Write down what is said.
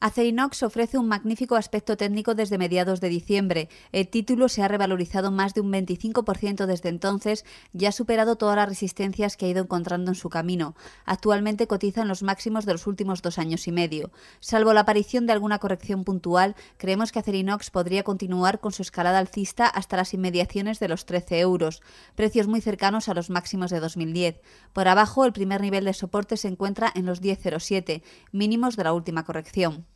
Acerinox ofrece un magnífico aspecto técnico desde mediados de diciembre. El título se ha revalorizado más de un 25% desde entonces y ha superado todas las resistencias que ha ido encontrando en su camino. Actualmente cotiza en los máximos de los últimos dos años y medio. Salvo la aparición de alguna corrección puntual, creemos que Acerinox podría continuar con su escalada alcista hasta las inmediaciones de los 13 euros, precios muy cercanos a los máximos de 2010. Por abajo, el primer nivel de soporte se encuentra en los 10,07, mínimos de la última corrección.